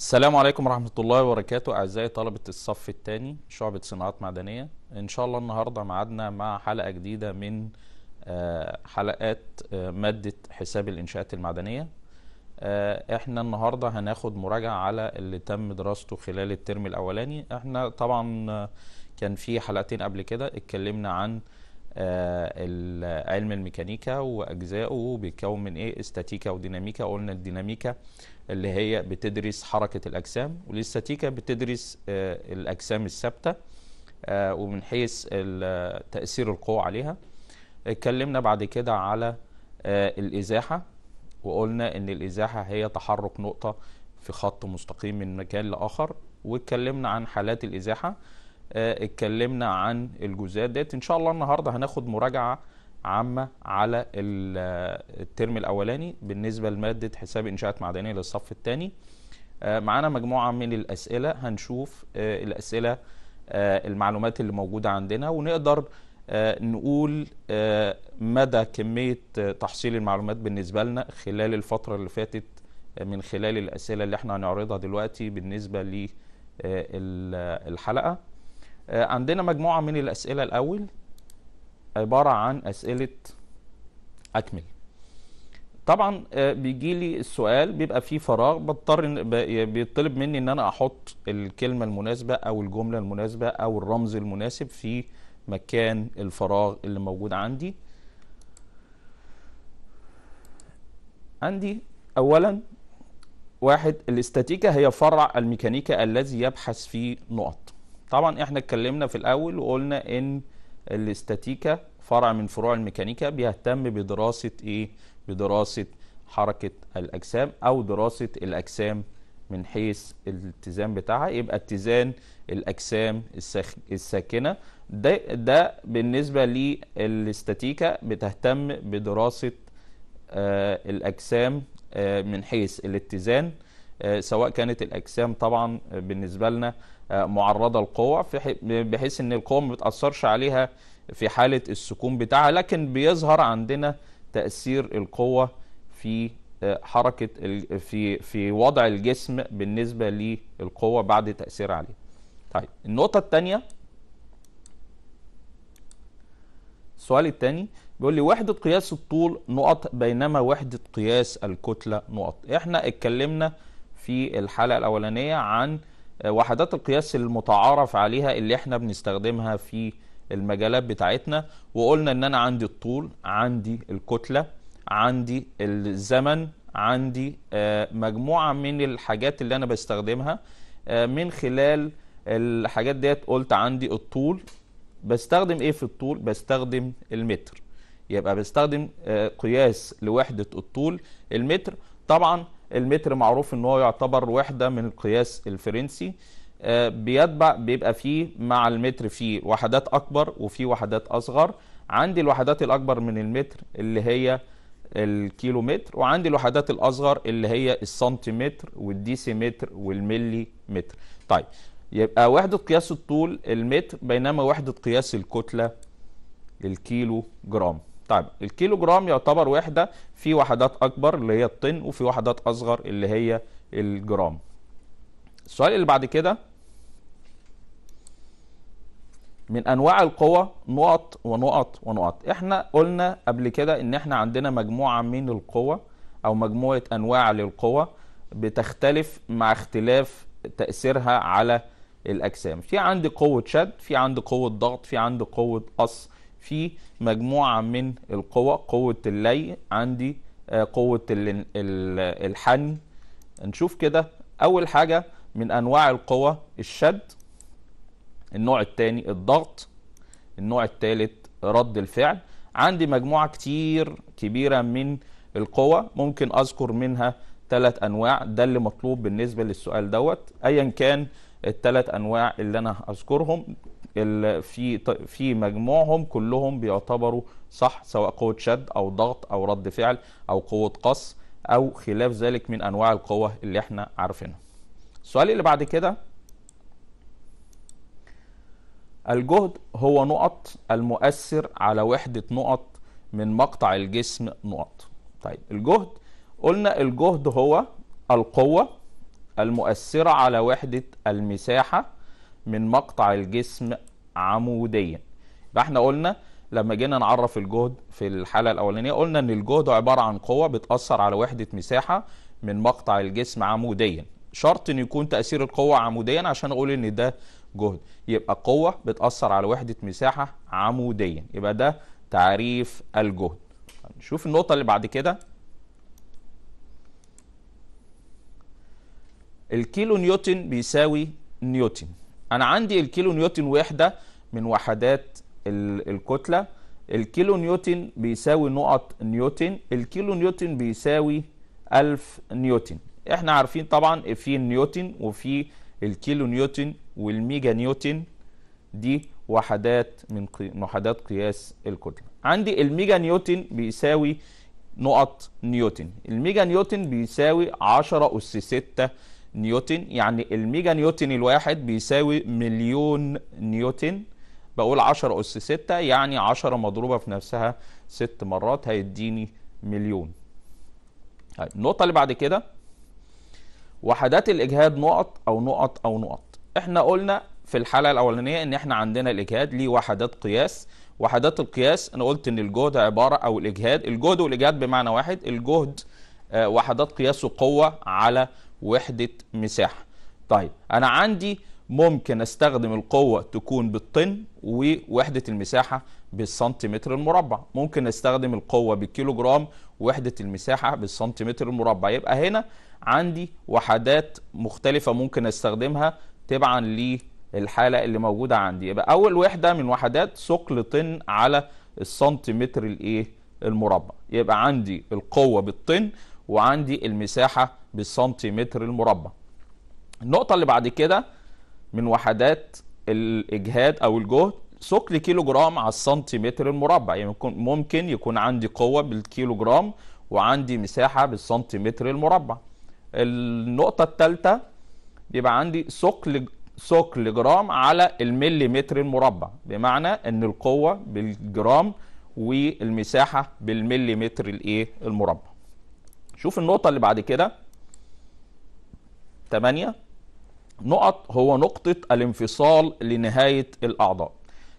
السلام عليكم ورحمة الله وبركاته أعزائي طلبة الصف الثاني شعبة صناعات معدنية إن شاء الله النهاردة معدنا مع حلقة جديدة من آه، حلقات آه، مادة حساب الإنشاءات المعدنية آه، إحنا النهاردة هناخد مراجعة على اللي تم دراسته خلال الترم الأولاني إحنا طبعا كان في حلقتين قبل كده اتكلمنا عن آه، علم الميكانيكا واجزائه بيتكون من ايه استاتيكا وديناميكا قلنا الديناميكا اللي هي بتدرس حركه الاجسام والاستاتيكا بتدرس آه، الاجسام الثابته آه، ومن حيث تاثير القوى عليها اتكلمنا بعد كده على الازاحه وقلنا ان الازاحه هي تحرك نقطه في خط مستقيم من مكان لاخر واتكلمنا عن حالات الازاحه آه، اتكلمنا عن الجزئيات ديت ان شاء الله النهارده هناخد مراجعه عامه على آه، الترم الاولاني بالنسبه لماده حساب انشاءات معدنيه للصف الثاني آه، معانا مجموعه من الاسئله هنشوف الاسئله المعلومات اللي موجوده عندنا ونقدر نقول مدى كميه تحصيل المعلومات بالنسبه لنا خلال الفتره اللي فاتت من خلال الاسئله اللي احنا هنعرضها دلوقتي بالنسبه للحلقه آه، عندنا مجموعة من الأسئلة الأول عبارة عن أسئلة أكمل طبعا آه، بيجي لي السؤال بيبقى فيه فراغ بضطر بيطلب مني ان انا احط الكلمه المناسبه او الجمله المناسبه او الرمز المناسب في مكان الفراغ اللي موجود عندي عندي اولا واحد الاستاتيكا هي فرع الميكانيكا الذي يبحث في نقط طبعا احنا اتكلمنا في الاول وقلنا ان الاستاتيكا فرع من فروع الميكانيكا بيهتم بدراسه ايه بدراسه حركه الاجسام او دراسه الاجسام من حيث الاتزان بتاعها يبقى اتزان الاجسام الساكنه ده ده بالنسبه للاستاتيكا بتهتم بدراسه آه الاجسام آه من حيث الاتزان آه، سواء كانت الاجسام طبعا بالنسبه لنا آه، معرضه للقوه بحيث ان القوه ما بتاثرش عليها في حاله السكون بتاعها لكن بيظهر عندنا تاثير القوه في آه، حركه في في وضع الجسم بالنسبه للقوه بعد تاثير عليه. طيب النقطه الثانيه السؤال الثاني بيقول لي وحده قياس الطول نقط بينما وحده قياس الكتله نقط. احنا اتكلمنا في الحلقه الاولانيه عن آه، وحدات القياس المتعارف عليها اللي احنا بنستخدمها في المجالات بتاعتنا وقلنا ان انا عندي الطول عندي الكتله عندي الزمن عندي آه، مجموعه من الحاجات اللي انا بستخدمها آه، من خلال الحاجات ديت قلت عندي الطول بستخدم ايه في الطول بستخدم المتر يبقى بستخدم قياس لوحده الطول المتر طبعا المتر معروف ان هو يعتبر وحده من القياس الفرنسي آه، بيتبع بيبقى فيه مع المتر فيه وحدات اكبر وفيه وحدات اصغر عندي الوحدات الاكبر من المتر اللي هي الكيلومتر وعندي الوحدات الاصغر اللي هي السنتيمتر والديسيمتر والملي متر طيب يبقى وحده قياس الطول المتر بينما وحده قياس الكتله الكيلو جرام طيب الكيلو جرام يعتبر وحده في وحدات اكبر اللي هي الطن وفي وحدات اصغر اللي هي الجرام السؤال اللي بعد كده من انواع القوى نقط ونقط ونقط احنا قلنا قبل كده ان احنا عندنا مجموعه من القوى او مجموعه انواع للقوى بتختلف مع اختلاف تاثيرها على الاجسام في عندي قوه شد في عندي قوه ضغط في عندي قوه قص في مجموعة من القوى قوة اللي عندي آه، قوة الحني نشوف كده أول حاجة من أنواع القوى الشد النوع الثاني الضغط النوع الثالث رد الفعل عندي مجموعة كتير كبيرة من القوى ممكن أذكر منها ثلاث أنواع ده اللي مطلوب بالنسبة للسؤال دوت أيا كان الثلاث أنواع اللي أنا هذكرهم في في مجموعهم كلهم بيعتبروا صح سواء قوه شد او ضغط او رد فعل او قوه قص او خلاف ذلك من انواع القوه اللي احنا عارفينها. السؤال اللي بعد كده الجهد هو نقط المؤثر على وحده نقط من مقطع الجسم نقط. طيب الجهد قلنا الجهد هو القوه المؤثره على وحده المساحه من مقطع الجسم عموديا يبقى احنا قلنا لما جينا نعرف الجهد في الحاله الاولانيه قلنا ان الجهد عباره عن قوه بتاثر على وحده مساحه من مقطع الجسم عموديا شرط ان يكون تاثير القوه عموديا عشان اقول ان ده جهد يبقى قوه بتاثر على وحده مساحه عموديا يبقى ده تعريف الجهد نشوف النقطه اللي بعد كده الكيلو نيوتن بيساوي نيوتن انا عندي الكيلو نيوتن وحده من وحدات الكتله الكيلو نيوتن بيساوي نقط نيوتن الكيلو نيوتن بيساوي 1000 نيوتن احنا عارفين طبعا إيه في النيوتن وفي الكيلو نيوتن والميجا نيوتن دي وحدات من وحدات قياس الكتله عندي الميجا نيوتن بيساوي نقط نيوتن الميجا نيوتن بيساوي 10 أس 6 نيوتن يعني الميجا نيوتن الواحد بيساوي مليون نيوتن بقول 10 أس 6 يعني 10 مضروبة في نفسها 6 مرات هيديني مليون طيب النقطة اللي بعد كده وحدات الإجهاد نقط أو نقط أو نقط احنا قلنا في الحالة الأولانية إن احنا عندنا الإجهاد ليه وحدات قياس وحدات القياس أنا قلت إن الجهد عبارة أو الإجهاد الجهد والإجهاد بمعنى واحد الجهد آه، وحدات قياسه قوة على وحدة مساحة طيب أنا عندي ممكن استخدم القوه تكون بالطن ووحده المساحه بالسنتيمتر المربع ممكن استخدم القوه بالكيلو جرام ووحده المساحه بالسنتيمتر المربع يبقى هنا عندي وحدات مختلفه ممكن استخدمها تبعا للحاله اللي موجوده عندي يبقى اول وحده من وحدات ثقل طن على السنتيمتر الايه المربع يبقى عندي القوه بالطن وعندي المساحه بالسنتيمتر المربع النقطه اللي بعد كده من وحدات الاجهاد او الجهد ثقل كيلو جرام على السنتيمتر المربع يعني ممكن يكون عندي قوه بالكيلو جرام وعندي مساحه بالسنتيمتر المربع النقطه الثالثه بيبقى عندي ثقل ثقل جرام على المليمتر المربع بمعنى ان القوه بالجرام والمساحه بالمليمتر الايه المربع شوف النقطه اللي بعد كده 8 نقط هو نقطة الانفصال لنهاية الأعضاء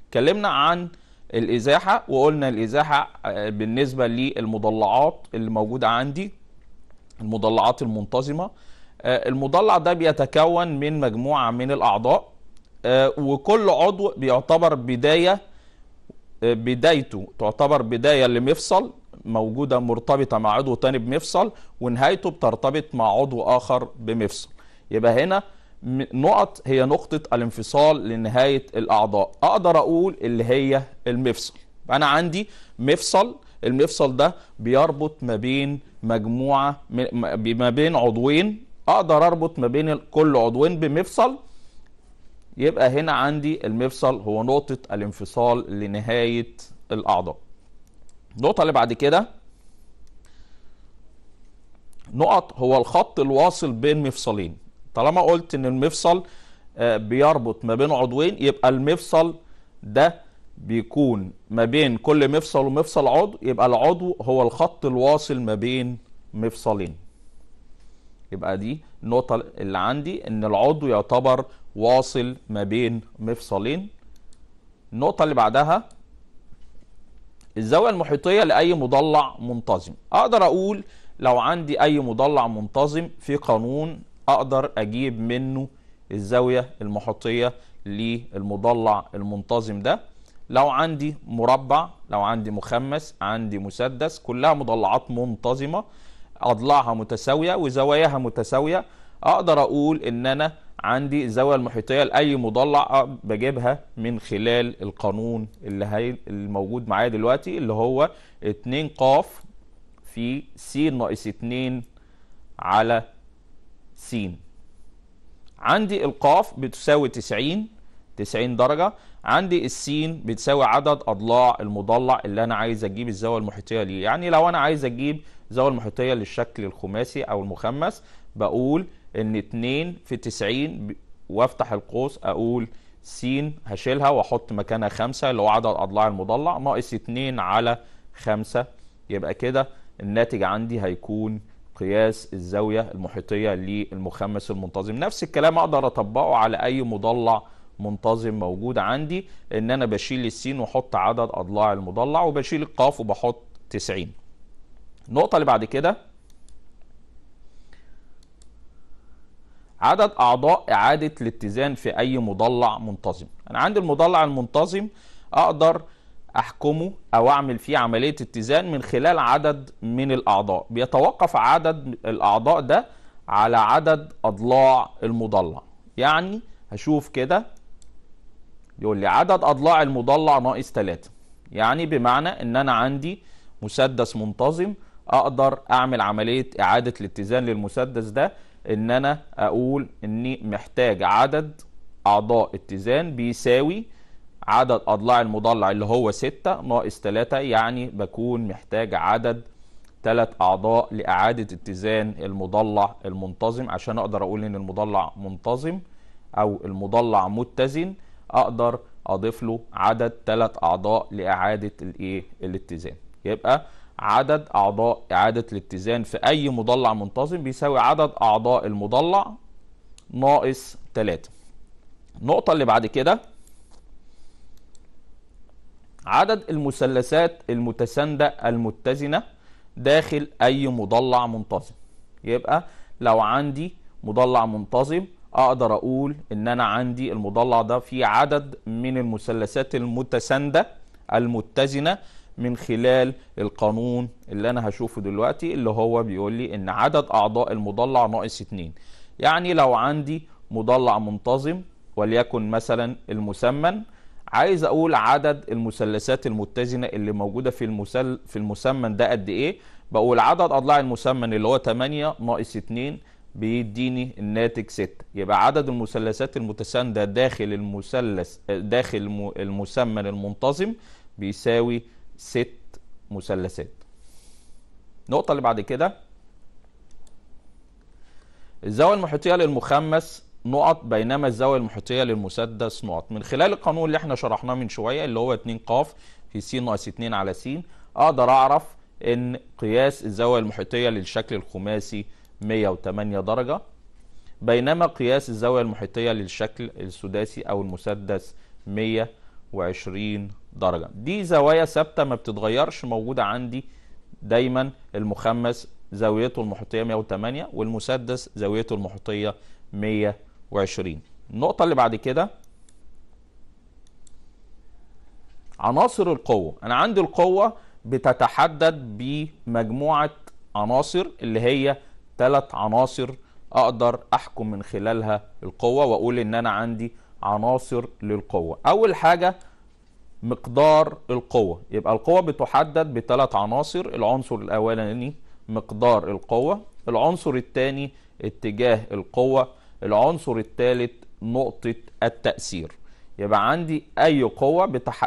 اتكلمنا عن الإزاحة وقلنا الإزاحة آه، بالنسبة للمضلعات اللي موجودة عندي المضلعات المنتظمة آه، المضلع ده بيتكون من مجموعة من الأعضاء آه، وكل عضو بيعتبر بداية بدايته تعتبر بداية لمفصل موجودة مرتبطة مع عضو تاني بمفصل ونهايته بترتبط مع عضو آخر بمفصل يبقى هنا نقط هي نقطة الانفصال لنهاية الأعضاء أقدر أقول اللي هي المفصل أنا عندي مفصل المفصل ده بيربط ما بين مجموعة ما بين عضوين أقدر أربط ما بين كل عضوين بمفصل يبقى هنا عندي المفصل هو نقطة الانفصال لنهاية الأعضاء النقطة اللي بعد كده نقط هو الخط الواصل بين مفصلين طالما قلت ان المفصل آه، بيربط ما بين عضوين يبقى المفصل ده بيكون ما بين كل مفصل ومفصل عضو يبقى العضو هو الخط الواصل ما بين مفصلين يبقى دي النقطة اللي عندي ان العضو يعتبر واصل ما بين مفصلين النقطة اللي بعدها الزاوية المحيطية لأي مضلع منتظم أقدر أقول لو عندي أي مضلع منتظم في قانون اقدر اجيب منه الزاويه المحيطيه للمضلع المنتظم ده لو عندي مربع لو عندي مخمس عندي مسدس كلها مضلعات منتظمه اضلاعها متساويه وزواياها متساويه اقدر اقول ان انا عندي الزاويه المحيطيه لاي مضلع بجيبها من خلال القانون اللي هي الموجود معايا دلوقتي اللي هو 2 قاف في س ناقص 2 على س عندي القاف بتساوي 90 90 درجة عندي السين بتساوي عدد أضلاع المضلع اللي أنا عايز أجيب الزاوية المحيطية ليه يعني لو أنا عايز أجيب الزاوية المحيطية للشكل الخماسي أو المخمس بقول إن 2 في 90 وأفتح القوس أقول س هشيلها وأحط مكانها 5 اللي هو عدد أضلاع المضلع ناقص 2 على 5 يبقى كده الناتج عندي هيكون قياس الزاوية المحيطية للمخمس المنتظم نفس الكلام أقدر أطبقه على أي مضلع منتظم موجود عندي ان انا بشيل السين واحط عدد اضلاع المضلع وبشيل القاف وبحط 90 النقطه اللي بعد كده عدد اعضاء اعاده الاتزان في اي مضلع منتظم انا عندي المضلع المنتظم اقدر احكمه او اعمل فيه عمليه اتزان من خلال عدد من الاعضاء بيتوقف عدد الاعضاء ده على عدد اضلاع المضلع يعني هشوف كده يقول لي عدد اضلاع المضلع ناقص 3 يعني بمعنى ان انا عندي مسدس منتظم اقدر اعمل عمليه اعاده الاتزان للمسدس ده ان انا اقول اني محتاج عدد اعضاء اتزان بيساوي عدد أضلاع المضلع اللي هو 6 ناقص 3 يعني بكون محتاج عدد 3 أعضاء لإعادة اتزان المضلع المنتظم عشان أقدر أقول إن المضلع منتظم أو المضلع متزن أقدر أضيف له عدد 3 أعضاء لإعادة الإيه الاتزان يبقى عدد أعضاء إعادة الاتزان في أي مضلع منتظم بيساوي عدد أعضاء المضلع ناقص 3 النقطة اللي بعد كده عدد المثلثات المتساندة المتزنة داخل أي مضلع منتظم يبقى لو عندي مضلع منتظم أقدر أقول إن أنا عندي المضلع ده فيه عدد من المثلثات المتساندة المتزنة من خلال القانون اللي أنا هشوفه دلوقتي اللي هو بيقول لي إن عدد أعضاء المضلع ناقص 2 يعني لو عندي مضلع منتظم وليكن مثلا المسمن عايز اقول عدد المثلثات المتزنه اللي موجوده في المسل في المسمن ده قد ايه بقول عدد اضلاع المسمن اللي هو 8 ناقص 2 بيديني الناتج 6 يبقى عدد المثلثات المتسانده داخل المثلث داخل المسمن المنتظم بيساوي 6 مثلثات النقطه اللي بعد كده الزاويه المحيطيه للمخمس نقط بينما الزاويه المحيطيه للمسدس نقط من خلال القانون اللي احنا شرحناه من شويه اللي هو 2 ق في س ناقص 2 على س اقدر اعرف ان قياس الزاويه المحيطيه للشكل الخماسي 108 درجه بينما قياس الزاويه المحيطيه للشكل السداسي او المسدس 120 درجه دي زوايا ثابته ما بتتغيرش موجوده عندي دايما المخمس زاويته المحيطيه 108 والمسدس زاويته المحيطيه 100 وعشرين النقطة اللي بعد كده عناصر القوة أنا عندي القوة بتتحدد بمجموعة عناصر اللي هي ثلاث عناصر أقدر أحكم من خلالها القوة وأقول إن أنا عندي عناصر للقوة أول حاجة مقدار القوة يبقى القوة بتحدد بثلاث عناصر العنصر الأولاني مقدار القوة العنصر الثاني اتجاه القوة العنصر الثالث نقطة التأثير يبقى عندي أي قوة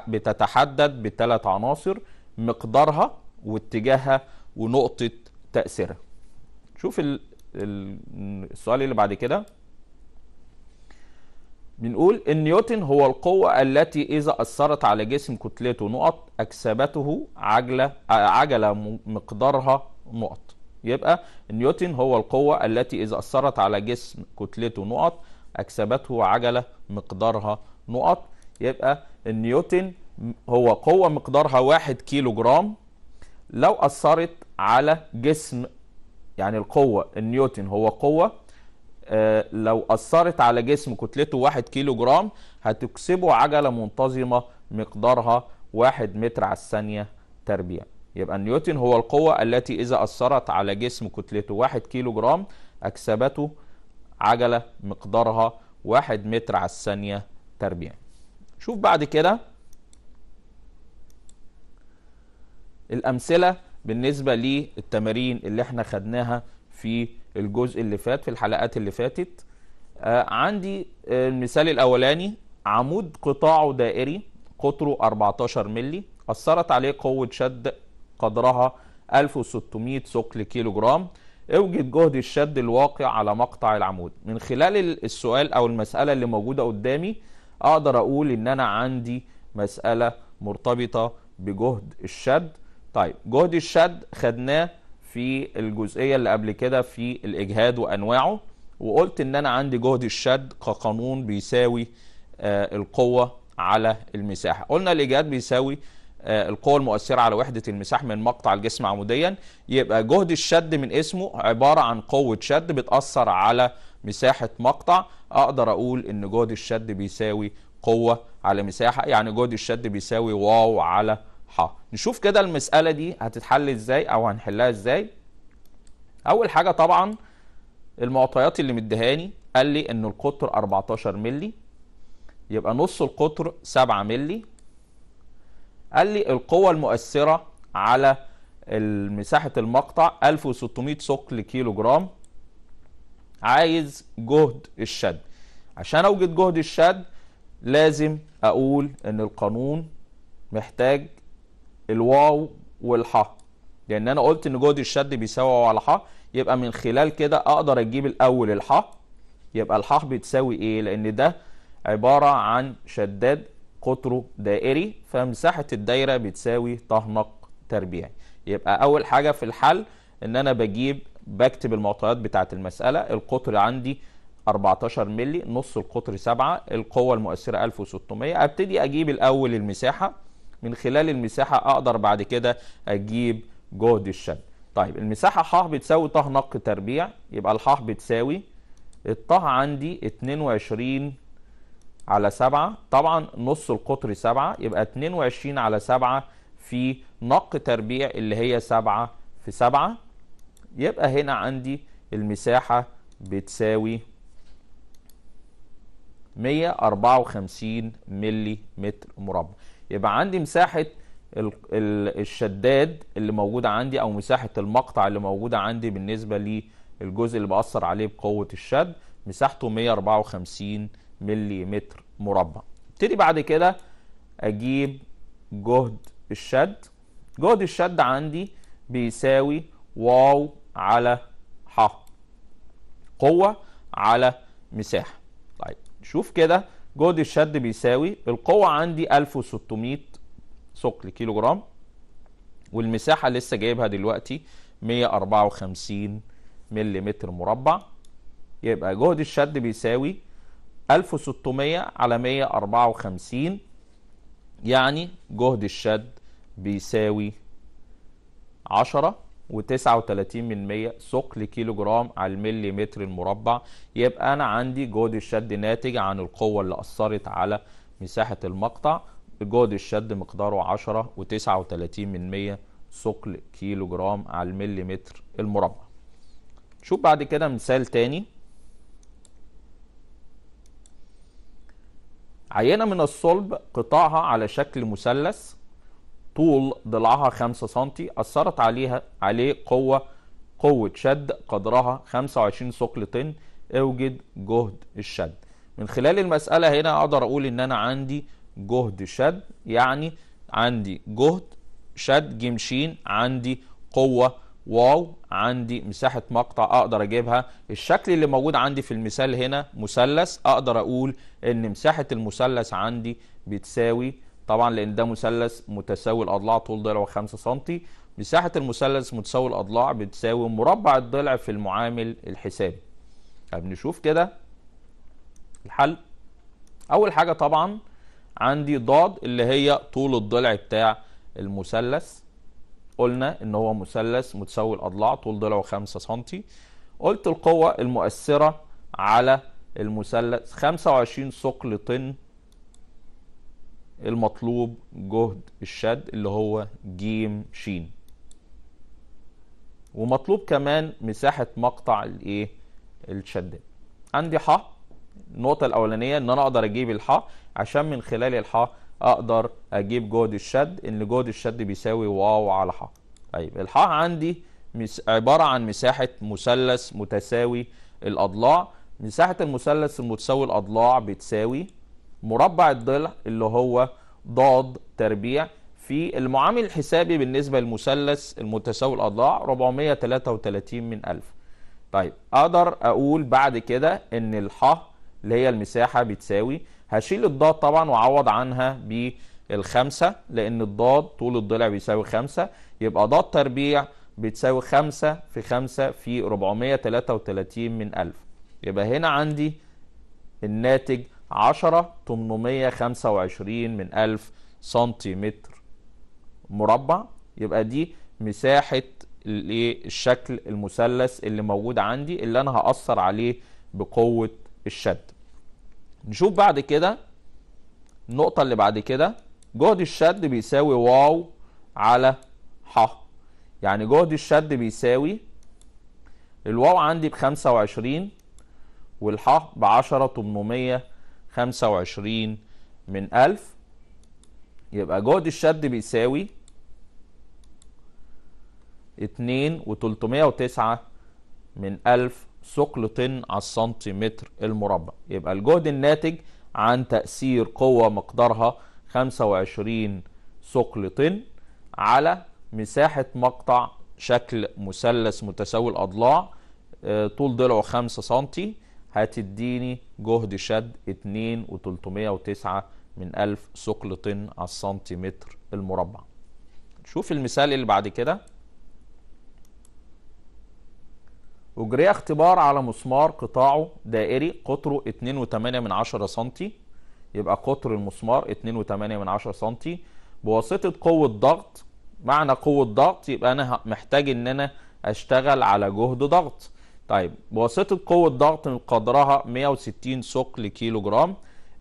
بتتحدد بثلاث عناصر مقدارها واتجاهها ونقطة تأثيرها شوف السؤال اللي بعد كده بنقول النيوتن هو القوة التي إذا أثرت على جسم كتلته نقط أكسبته عجلة عجلة مقدارها نقط يبقى نيوتن هو القوة التي إذا أثرت على جسم كتلته نقط أكسبته عجلة مقدارها نقط يبقى النيوتن هو قوة مقدارها واحد كيلو جرام لو أثرت على جسم يعني القوة النيوتن هو قوة آه لو أثرت على جسم كتلته واحد كيلو جرام هتكسبه عجلة منتظمة مقدارها واحد متر على الثانية تربيع يبقى النيوتن هو القوة التي إذا أثرت على جسم كتلته 1 كيلو جرام أكسبته عجلة مقدارها 1 متر على الثانية تربيع شوف بعد كده الأمثلة بالنسبة للتمارين اللي احنا خدناها في الجزء اللي فات في الحلقات اللي فاتت آه عندي آه، المثال الأولاني عمود قطاعه دائري قطره 14 ملي أثرت عليه قوة شد قدرها 1600 ثقل كيلو جرام اوجد جهد الشد الواقع على مقطع العمود من خلال السؤال او المسألة اللي موجودة قدامي اقدر اقول ان انا عندي مسألة مرتبطة بجهد الشد طيب جهد الشد خدناه في الجزئية اللي قبل كده في الاجهاد وانواعه وقلت ان انا عندي جهد الشد كقانون بيساوي آه القوة على المساحة قلنا الاجهاد بيساوي آه، القوه المؤثرة على وحدة المساح من مقطع الجسم عموديا يبقى جهد الشد من اسمه عبارة عن قوة شد بتأثر على مساحة مقطع أقدر أقول إن جهد الشد بيساوي قوة على مساحة يعني جهد الشد بيساوي واو على ح نشوف كده المسألة دي هتتحل إزاي أو هنحلها إزاي أول حاجة طبعا المعطيات اللي مدهاني قال لي إن القطر 14 مللي يبقى نص القطر 7 مللي قال لي القوة المؤثرة على مساحة المقطع 1600 ثقل كيلو جرام عايز جهد الشد عشان اوجد جهد الشد لازم اقول ان القانون محتاج الواو والحا لان انا قلت ان جهد الشد بيساوي واو على حا يبقى من خلال كده اقدر اجيب الاول الحا يبقى الحا بتساوي ايه لان ده عباره عن شداد قطره دائري فمساحة الدايرة بتساوي طهنق تربيعي يبقى أول حاجة في الحل إن أنا بجيب بكتب المعطيات بتاعة المسألة القطر عندي 14 ملي نص القطر 7 القوة المؤثرة 1600 أبتدي أجيب الأول المساحة من خلال المساحة أقدر بعد كده أجيب جهد الشد طيب المساحة ح بتساوي طه نق تربيع يبقى الح بتساوي الطه عندي 22 على 7 طبعا نص القطر 7 يبقى 22 على 7 في نق تربيع اللي هي 7 في 7 يبقى هنا عندي المساحة بتساوي 154 ملي متر مربع يبقى عندي مساحة الشداد اللي موجودة عندي أو مساحة المقطع اللي موجودة عندي بالنسبة للجزء اللي بأثر عليه بقوة الشد مساحته 154 ملي متر مربع ابتدي بعد كده اجيب جهد الشد جهد الشد عندي بيساوي واو على ح قوة على مساحة طيب شوف كده جهد الشد بيساوي القوة عندي 1600 ثقل كيلو جرام والمساحة لسه جايبها دلوقتي 154 ملم مربع يبقى جهد الشد بيساوي 1600 على 154 يعني جهد الشد بيساوي 10 و39 من 100 ثقل كيلو جرام على الملي متر المربع يبقى أنا عندي جهد الشد ناتج عن القوة اللي أثرت على مساحة المقطع جهد الشد مقداره 10 و39 من 100 ثقل كيلو جرام على الملي متر المربع. شوف بعد كده مثال تاني عينة من الصلب قطعها على شكل مثلث طول ضلعها 5 سم أثرت عليها عليه قوة قوة شد قدرها 25 ثقل طن اوجد جهد الشد من خلال المسألة هنا أقدر أقول إن أنا عندي جهد شد يعني عندي جهد شد جمشين عندي قوة واو عندي مساحة مقطع أقدر أجيبها الشكل اللي موجود عندي في المثال هنا مثلث أقدر أقول إن مساحة المثلث عندي بتساوي طبعا لأن ده مثلث متساوي الأضلاع طول ضلع 5 سم مساحة المثلث متساوي الأضلاع بتساوي مربع الضلع في المعامل الحسابي طب نشوف كده الحل أول حاجة طبعا عندي ضاد اللي هي طول الضلع بتاع المثلث قلنا ان هو مثلث متساوي الاضلاع طول ضلعه 5 سم قلت القوه المؤثره على المثلث 25 ثقل طن المطلوب جهد الشد اللي هو جيم شين ومطلوب كمان مساحه مقطع الايه الشد عندي ح النقطه الاولانيه ان انا اقدر اجيب الحاء عشان من خلال الحاء اقدر اجيب جهد الشد ان جهد الشد بيساوي واو على ح طيب الح عندي عباره عن مساحه مثلث متساوي الاضلاع مساحه المثلث المتساوي الاضلاع بتساوي مربع الضلع اللي هو ضاد تربيع في المعامل الحسابي بالنسبه للمثلث المتساوي الاضلاع 433 من 1000 طيب اقدر اقول بعد كده ان الح اللي هي المساحه بتساوي هشيل الضاد طبعا واعوض عنها بالخمسة لأن الضاد طول الضلع بيساوي خمسة يبقى ضاد تربيع بتساوي خمسة في خمسة في 433 من ألف يبقى هنا عندي الناتج عشرة تمنمية خمسة وعشرين من ألف سنتيمتر مربع يبقى دي مساحة الشكل المثلث اللي موجود عندي اللي أنا هأثر عليه بقوة الشد نشوف بعد كده النقطة اللي بعد كده جهد الشد بيساوي واو على ح يعني جهد الشد بيساوي الواو عندي ب 25 والحاء ب 10 825 من 1000 يبقى جهد الشد بيساوي 2 و309 من 1000 ثقل طن على السنتيمتر المربع يبقى الجهد الناتج عن تأثير قوة مقدارها 25 ثقل طن على مساحة مقطع شكل مثلث متساوي الأضلاع آه، طول ضلعه 5 سنتي هتديني جهد شد 2 و309 من 1000 ثقل طن على السنتيمتر المربع. شوف المثال اللي بعد كده اجري اختبار على مسمار قطاعه دائري قطره 2.8 سم يبقى قطر المسمار 2.8 سم بواسطه قوه ضغط معنى قوه ضغط يبقى انا محتاج ان انا اشتغل على جهد ضغط طيب بواسطه قوه ضغط قدرها 160 ثقل كيلو جرام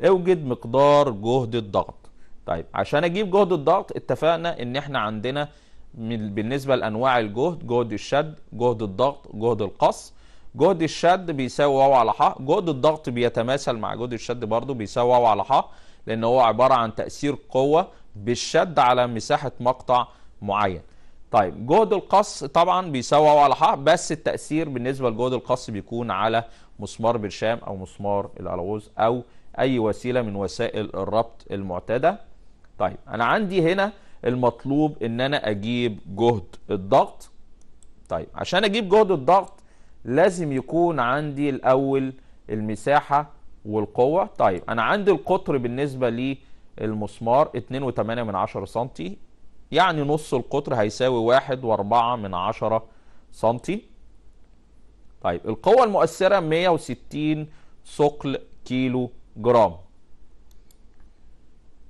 اوجد مقدار جهد الضغط طيب عشان اجيب جهد الضغط اتفقنا ان احنا عندنا بالنسبة لأنواع الجهد جهد الشد جهد الضغط جهد القص جهد الشد بيساوي واو على ح جهد الضغط بيتماثل مع جهد الشد برضه بيساوي واو على ح لأن هو عبارة عن تأثير قوة بالشد على مساحة مقطع معين طيب جهد القص طبعا بيساوي واو على ح بس التأثير بالنسبة لجهد القص بيكون على مسمار برشام أو مسمار الألغوز أو أي وسيلة من وسائل الربط المعتادة طيب أنا عندي هنا المطلوب ان انا اجيب جهد الضغط طيب عشان اجيب جهد الضغط لازم يكون عندي الاول المساحه والقوه طيب انا عندي القطر بالنسبه للمسمار 2.8 من 10 سنتي يعني نص القطر هيساوي 1.4 من 10 سنتي طيب القوه المؤثره 160 ثقل كيلو جرام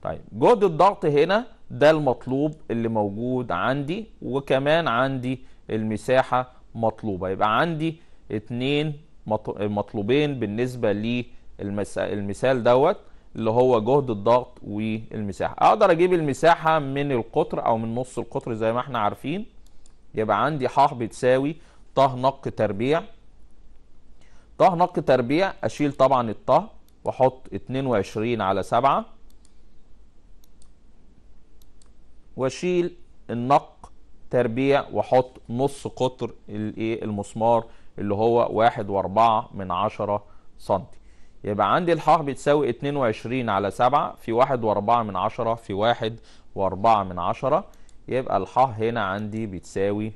طيب جهد الضغط هنا ده المطلوب اللي موجود عندي وكمان عندي المساحة مطلوبة يبقى عندي اتنين مطلوبين بالنسبة للمثال دوت اللي هو جهد الضغط والمساحة اقدر اجيب المساحة من القطر او من نص القطر زي ما احنا عارفين يبقى عندي ح بتساوي ط نق تربيع ط نق تربيع اشيل طبعا الط واحط 22 على 7 واشيل النق تربيع واحط نص قطر الايه المسمار اللي هو واحد واربعة من عشرة سنتي يبقى عندي الحاح بتساوي 22 على 7 في واحد واربعة من عشرة في واحد واربعة من عشرة يبقى الحاح هنا عندي بتساوي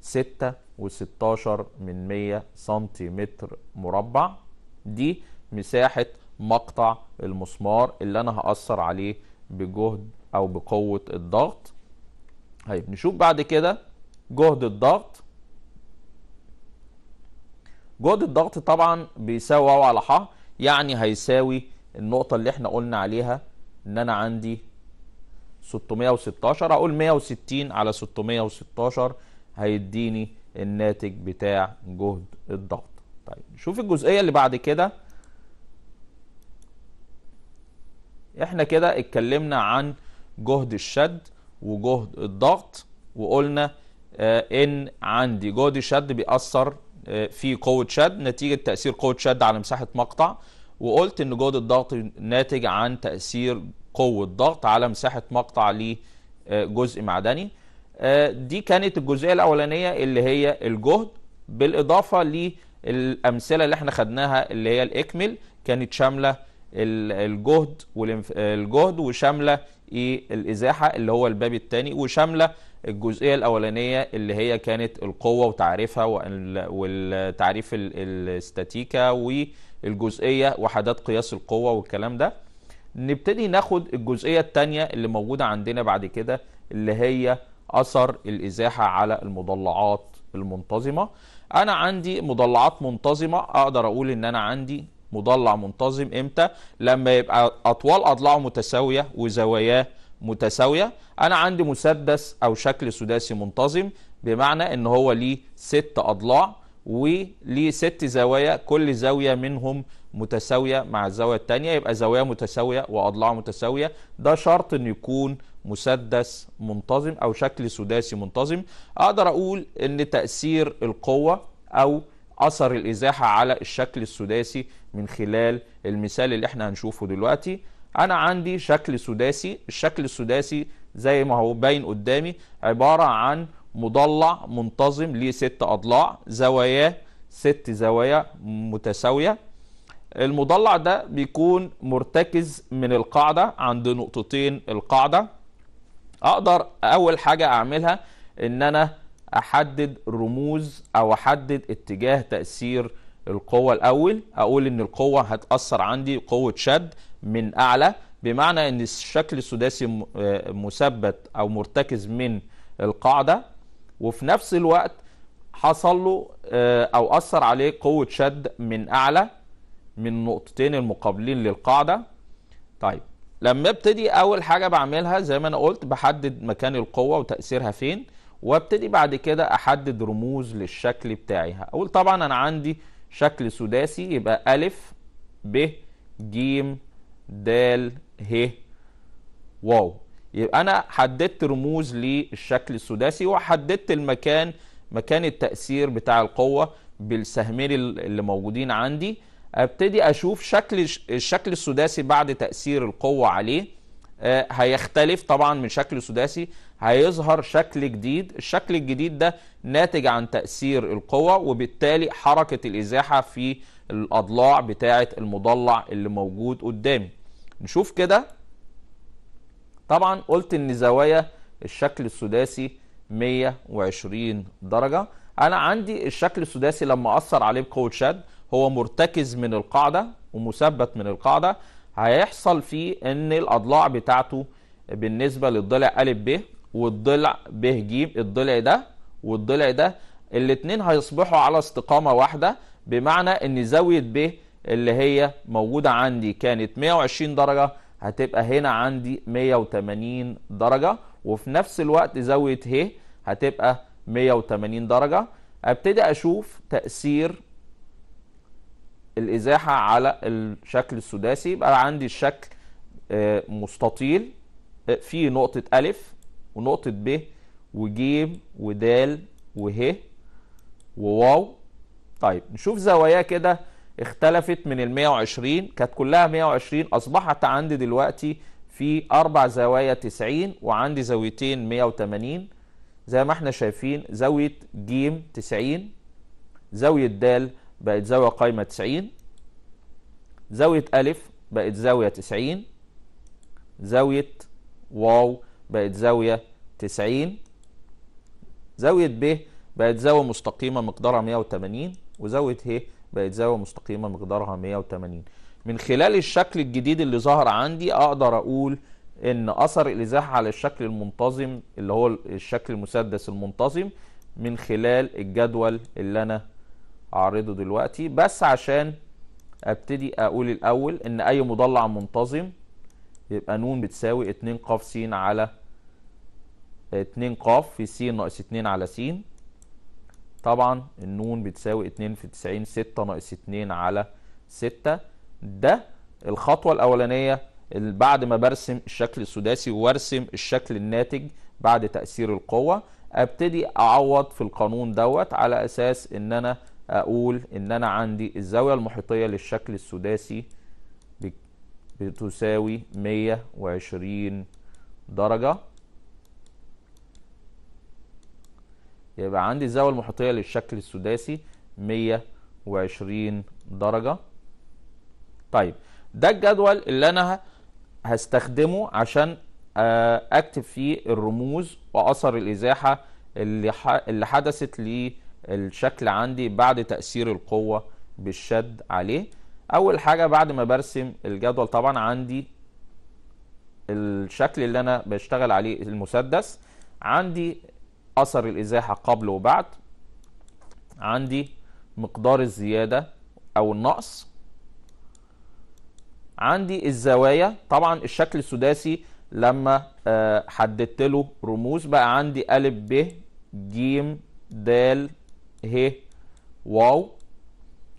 ستة وستاشر من مية سنتيمتر مربع دي مساحة مقطع المسمار اللي أنا هأثر عليه بجهد او بقوه الضغط طيب نشوف بعد كده جهد الضغط جهد الضغط طبعا بيساوي واو على ح يعني هيساوي النقطه اللي احنا قلنا عليها ان انا عندي 616 اقول 160 على 616 هيديني الناتج بتاع جهد الضغط طيب نشوف الجزئيه اللي بعد كده احنا كده اتكلمنا عن جهد الشد وجهد الضغط وقلنا آه، ان عندي جهد شد بيأثر آه، في قوة شد نتيجة تأثير قوة شد على مساحة مقطع وقلت ان جهد الضغط ناتج عن تأثير قوة ضغط على مساحة مقطع لجزء آه، معدني دي كانت الجزئية الأولانية اللي هي الجهد بالإضافة للأمثلة اللي احنا خدناها اللي هي الإكمل كانت شاملة الجهد والجهد وشامله ايه الازاحه اللي هو الباب الثاني وشامله الجزئيه الاولانيه اللي هي كانت القوه وتعريفها والتعريف الاستاتيكا والجزئيه وحدات قياس القوه والكلام ده نبتدي ناخد الجزئيه الثانيه اللي موجوده عندنا بعد كده اللي هي اثر الازاحه على المضلعات المنتظمه انا عندي مضلعات منتظمه اقدر اقول ان انا عندي مضلع منتظم امتى لما يبقى اطوال اضلاعه متساويه وزواياه متساويه انا عندي مسدس او شكل سداسي منتظم بمعنى ان هو ليه ست اضلاع وليه ست زوايا كل زاويه منهم متساويه مع الزاويه الثانيه يبقى زوايا متساويه واضلاع متساويه ده شرط انه يكون مسدس منتظم او شكل سداسي منتظم اقدر اقول ان تاثير القوه او اثر الازاحه على الشكل السداسي من خلال المثال اللي احنا هنشوفه دلوقتي انا عندي شكل سداسي الشكل السداسي زي ما هو باين قدامي عباره عن مضلع منتظم ليه ست اضلاع زواياه ست زوايا متساويه المضلع ده بيكون مرتكز من القاعده عند نقطتين القاعده اقدر اول حاجه اعملها ان انا احدد رموز او احدد اتجاه تاثير القوه الاول اقول ان القوه هتاثر عندي قوه شد من اعلى بمعنى ان الشكل السداسي آه، مثبت او مرتكز من القاعده وفي نفس الوقت حصل له آه، او اثر عليه قوه شد من اعلى من نقطتين المقابلين للقاعده طيب لما ابتدي اول حاجه بعملها زي ما انا قلت بحدد مكان القوه وتاثيرها فين وابتدي بعد كده احدد رموز للشكل بتاعي هقول طبعا انا عندي شكل سداسي يبقى الف ب ج د ه واو يبقى انا حددت رموز للشكل السداسي وحددت المكان مكان التاثير بتاع القوه بالسهمين اللي موجودين عندي ابتدي اشوف شكل الشكل السداسي بعد تاثير القوه عليه آه، هيختلف طبعا من شكل سداسي هيظهر شكل جديد الشكل الجديد ده ناتج عن تأثير القوة وبالتالي حركة الإزاحة في الأضلاع بتاعة المضلع اللي موجود قدامي نشوف كده طبعا قلت ان زوايا الشكل السداسي 120 درجة انا عندي الشكل السداسي لما اثر عليه بقوة شد هو مرتكز من القاعدة ومثبت من القاعدة هيحصل فيه ان الاضلاع بتاعته بالنسبه للضلع ا ب والضلع ب ج الضلع ده والضلع ده الاثنين هيصبحوا على استقامه واحده بمعنى ان زاويه ب اللي هي موجوده عندي كانت 120 درجه هتبقى هنا عندي 180 درجه وفي نفس الوقت زاويه ه هتبقى 180 درجه ابتدي اشوف تاثير الازاحه على الشكل السداسي يبقى عندي الشكل آه، مستطيل آه، في نقطه الف ونقطه ب وجيم ودال وه وواو طيب نشوف زواياه كده اختلفت من ال 120 كانت كلها 120 اصبحت عندي دلوقتي في اربع زوايا 90 وعندي زاويتين 180 زي ما احنا شايفين زاويه ج 90 زاويه د بقت زاوية قايمة 90 زاوية ألف بقت زاوية 90 زاوية واو بقت زاوية 90 زاوية ب بقت زاوية مستقيمة مقدارها 180 وزاوية ه بقت زاوية مستقيمة مقدارها 180 من خلال الشكل الجديد اللي ظهر عندي أقدر أقول إن أثر الإزاحة على الشكل المنتظم اللي هو الشكل المسدس المنتظم من خلال الجدول اللي أنا اعرضه دلوقتي بس عشان ابتدي اقول الاول ان اي مضلع منتظم يبقى ن بتساوي 2 ق س على 2 ق في س ناقص 2 على س طبعا النون بتساوي 2 في 90 6 ناقص 2 على 6 ده الخطوه الاولانيه بعد ما برسم الشكل السداسي وارسم الشكل الناتج بعد تاثير القوه ابتدي اعوض في القانون دوت على اساس ان انا اقول ان انا عندي الزاويه المحيطيه للشكل السداسي بتساوي 120 درجه يبقى عندي الزاويه المحيطيه للشكل السداسي 120 درجه طيب ده الجدول اللي انا هستخدمه عشان آه، اكتب فيه الرموز واثر الازاحه اللي اللي حدثت ليه الشكل عندي بعد تأثير القوة بالشد عليه أول حاجة بعد ما برسم الجدول طبعا عندي الشكل اللي أنا بشتغل عليه المسدس عندي أثر الإزاحة قبل وبعد عندي مقدار الزيادة أو النقص عندي الزوايا طبعا الشكل السداسي لما آه، حددت له رموز بقى عندي أ ب ج د ه واو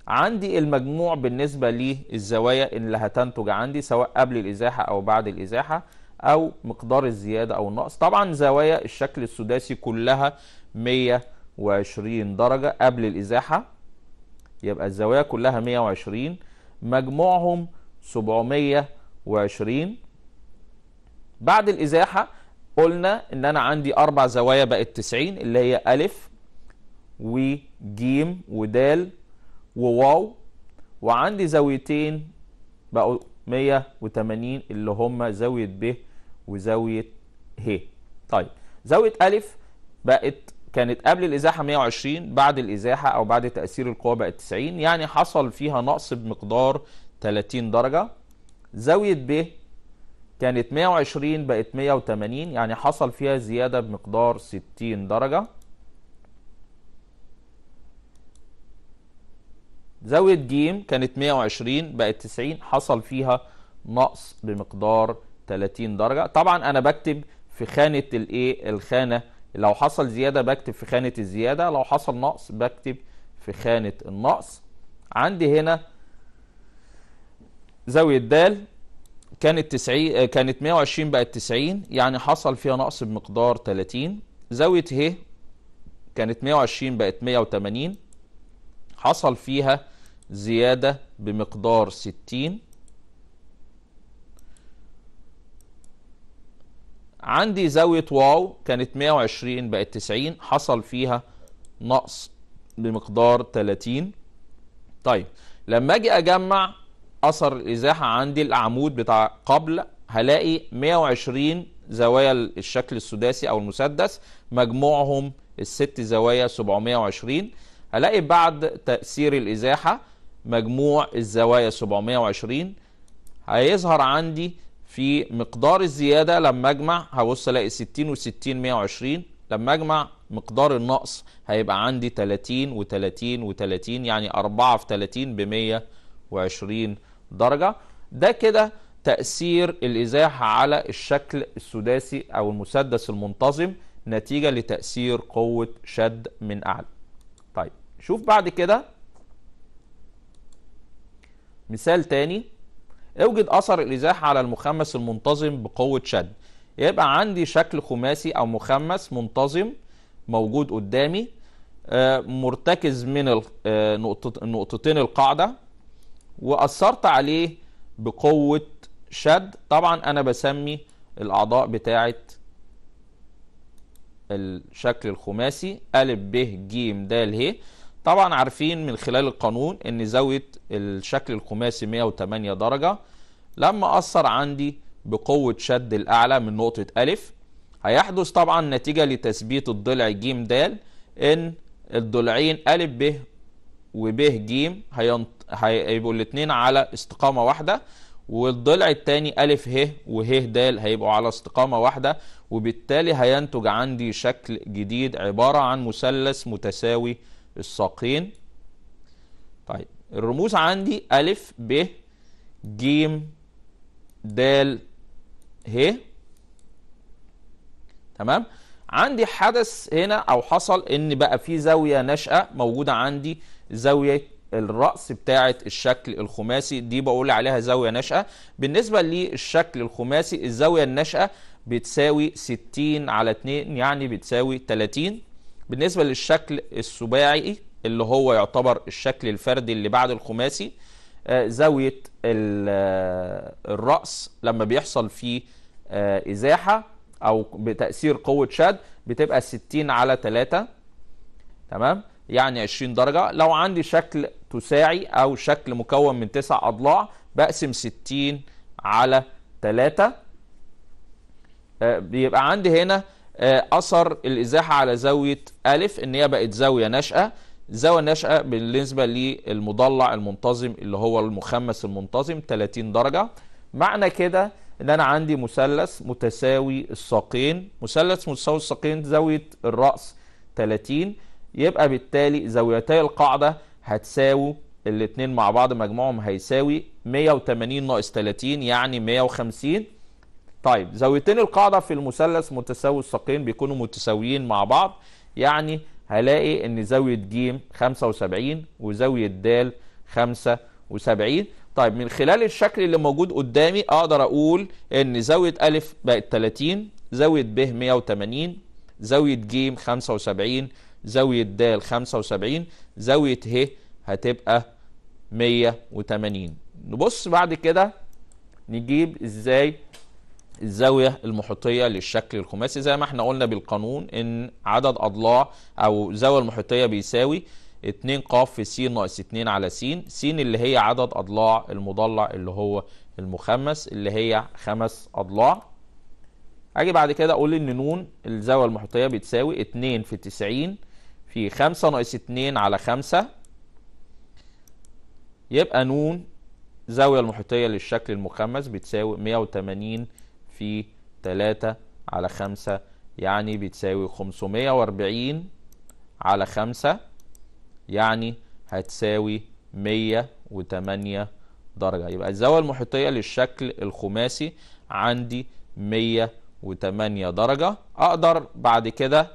عندي المجموع بالنسبة للزوايا اللي هتنتج عندي سواء قبل الإزاحة أو بعد الإزاحة أو مقدار الزيادة أو النقص طبعا زوايا الشكل السداسي كلها 120 درجة قبل الإزاحة يبقى الزوايا كلها 120 مجموعهم 720 بعد الإزاحة قلنا إن أنا عندي أربع زوايا بقت 90 اللي هي ألف وجيم ودال وواو وعندي زاويتين بقوا 180 اللي هم زاوية ب وزاوية ه طيب زاوية أ بقت كانت قبل الإزاحة 120 بعد الإزاحة أو بعد تأثير القوة بقت 90 يعني حصل فيها نقص بمقدار 30 درجة زاوية ب كانت 120 بقت 180 يعني حصل فيها زيادة بمقدار 60 درجة زاوية ج كانت 120 بقت 90 حصل فيها نقص بمقدار 30 درجة طبعا أنا بكتب في خانة الإيه الخانة لو حصل زيادة بكتب في خانة الزيادة لو حصل نقص بكتب في خانة النقص عندي هنا زاوية د كانت 90 كانت 120 بقت 90 يعني حصل فيها نقص بمقدار 30 زاوية ه كانت 120 بقت 180 حصل فيها زيادة بمقدار 60 عندي زاوية واو كانت 120 بقت 90 حصل فيها نقص بمقدار 30 طيب لما اجي اجمع اثر الازاحة عندي العمود بتاع قبل هلاقي 120 زوايا الشكل السداسي او المسدس مجموعهم الست زوايا 720 هلاقي بعد تأثير الازاحة مجموع الزوايا 720 هيظهر عندي في مقدار الزياده لما اجمع هبص الاقي 60 و60 120 لما اجمع مقدار النقص هيبقى عندي 30 و30 و30 يعني 4 في 30 ب 120 درجه ده كده تاثير الازاحه على الشكل السداسي او المسدس المنتظم نتيجه لتاثير قوه شد من اعلى طيب شوف بعد كده مثال تاني اوجد اثر الازاحه على المخمس المنتظم بقوه شد يبقى عندي شكل خماسي او مخمس منتظم موجود قدامي آه، مرتكز من آه، نقطتين القاعده واثرت عليه بقوه شد طبعا انا بسمي الاعضاء بتاعه الشكل الخماسي ا ب ج د ه طبعا عارفين من خلال القانون ان زاويه الشكل الخماسي 108 درجه لما اثر عندي بقوه شد الاعلى من نقطه الف هيحدث طبعا نتيجه لتثبيت الضلع ج د ان الضلعين ا ب و ب ج هيبقوا الاثنين على استقامه واحده والضلع الثاني ألف ه وه د هيبقوا على استقامة واحدة وبالتالي هينتج عندي شكل جديد عبارة عن مثلث متساوي الساقين طيب الرموز عندي ألف ب جيم دال ه تمام عندي حدث هنا او حصل ان بقى في زاويه نشأه موجوده عندي زاويه الرأس بتاعه الشكل الخماسي دي بقول عليها زاويه نشأه بالنسبه للشكل الخماسي الزاويه النشأه بتساوي 60 على 2 يعني بتساوي 30 بالنسبه للشكل السباعي اللي هو يعتبر الشكل الفردي اللي بعد الخماسي آه، زاويه آه، الراس لما بيحصل فيه آه، ازاحه او بتاثير قوه شد بتبقى 60 على 3 تمام يعني 20 درجه لو عندي شكل تساعي او شكل مكون من 9 اضلاع بقسم 60 على 3 بيبقى عندي هنا آه، اثر الازاحه على زاويه الف ان هي بقت زاويه ناشئه زاويه ناشئه بالنسبه للمضلع المنتظم اللي هو المخمس المنتظم 30 درجه معنى كده ان انا عندي مثلث متساوي الساقين مثلث متساوي الساقين زاويه الراس 30 يبقى بالتالي زاويتي القاعده هتساوي الاثنين مع بعض مجموعهم هيساوي 180 ناقص 30 يعني 150 طيب زاويتين القاعدة في المثلث متساوي الساقين بيكونوا متساويين مع بعض يعني هلاقي ان زاوية ج 75 وزاوية د 75 طيب من خلال الشكل اللي موجود قدامي اقدر اقول ان زاوية أ بقت 30 زاوية ب 180 زاوية ج 75 زاوية د 75 زاوية ه هتبقى 180 نبص بعد كده نجيب ازاي الزاوية المحيطية للشكل الخماسي زي ما احنا قلنا بالقانون ان عدد اضلاع او الزاوية المحيطية بيساوي 2 ق في س ناقص 2 على س س اللي هي عدد اضلاع المضلع اللي هو المخمس اللي هي خمس اضلاع اجي بعد كده اقول ان ن الزاوية المحيطية بتساوي 2 في 90 في 5 ناقص 2 على 5 يبقى ن الزاوية المحيطية للشكل المخمس بتساوي 180 في 3 على 5 يعني بتساوي 540 على 5 يعني هتساوي 108 درجة يبقى الزاوية المحيطية للشكل الخماسي عندي 108 درجة أقدر بعد كده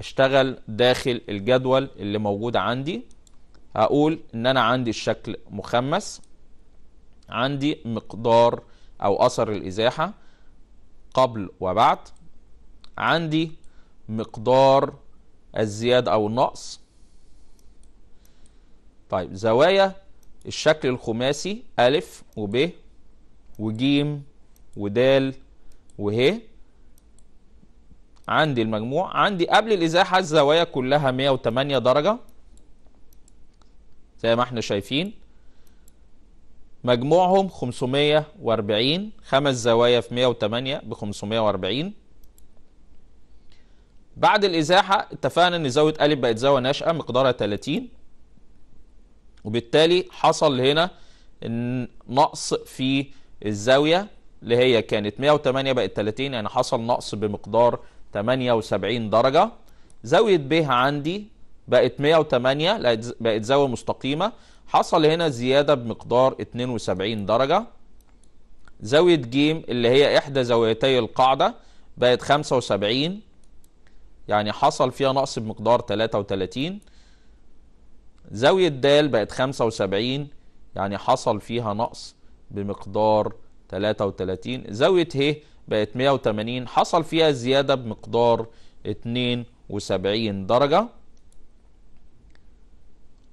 أشتغل داخل الجدول اللي موجود عندي أقول إن أنا عندي الشكل مخمس عندي مقدار أو أثر الإزاحة قبل وبعد عندي مقدار الزيادة أو النقص طيب زوايا الشكل الخماسي أ وب وج ود وه عندي المجموع عندي قبل الإزاحة الزوايا كلها 108 درجة زي ما احنا شايفين مجموعهم 540 خمس زوايا في 108 ب 540 بعد الازاحه اتفقنا ان زاويه ا بقت زاويه ناشئه مقدارها 30 وبالتالي حصل هنا نقص في الزاويه اللي هي كانت 108 بقت 30 يعني حصل نقص بمقدار 78 درجه زاويه ب عندي بقت 108 بقت زاويه مستقيمه حصل هنا زيادة بمقدار 72 درجة زاوية جيم اللي هي إحدى زاويتي القاعدة بقت 75 يعني حصل فيها نقص بمقدار 33 زاوية د بقت 75 يعني حصل فيها نقص بمقدار 33 زاوية ه بقت 180 حصل فيها زيادة بمقدار 72 درجة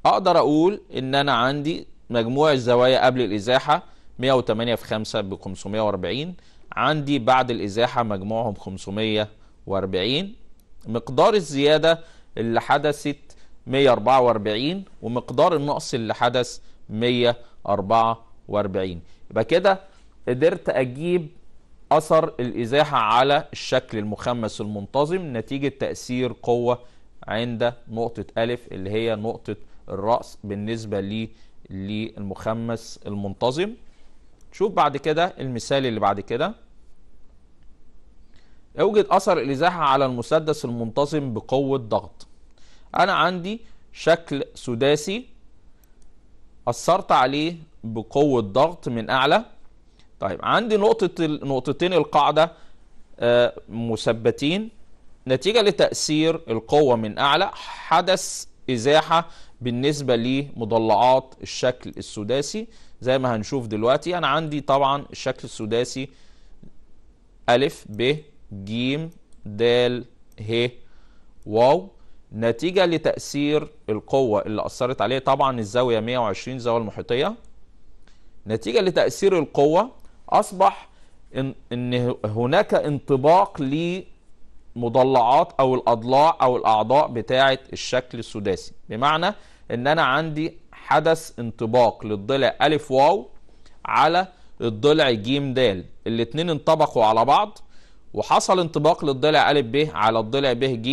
اقدر اقول ان انا عندي مجموع الزوايا قبل الازاحه 108 في 5 ب 540 عندي بعد الازاحه مجموعهم 540 مقدار الزياده اللي حدثت 144 ومقدار النقص اللي حدث 144 يبقى كده قدرت اجيب اثر الازاحه على الشكل المخمس المنتظم نتيجه تاثير قوه عند نقطه ا اللي هي نقطه الرأس بالنسبة للمخمس المنتظم شوف بعد كده المثال اللي بعد كده اوجد أثر الإزاحة على المسدس المنتظم بقوة ضغط أنا عندي شكل سداسي أثرت عليه بقوة ضغط من أعلى طيب عندي نقطة نقطتين القاعدة آه، مثبتين نتيجة لتأثير القوة من أعلى حدث إزاحة بالنسبة لمضلعات الشكل السداسي زي ما هنشوف دلوقتي أنا عندي طبعا الشكل السداسي ألف ب ج د ه واو نتيجة لتأثير القوة اللي أثرت عليه طبعا الزاوية 120 زاوية المحيطية نتيجة لتأثير القوة أصبح إن, إن هناك انطباق المضلعات او الاضلاع او الاعضاء بتاعه الشكل السداسي بمعنى ان انا عندي حدث انطباق للضلع الف واو على الضلع ج د الاثنين انطبقوا على بعض وحصل انطباق للضلع ا ب على الضلع ب ج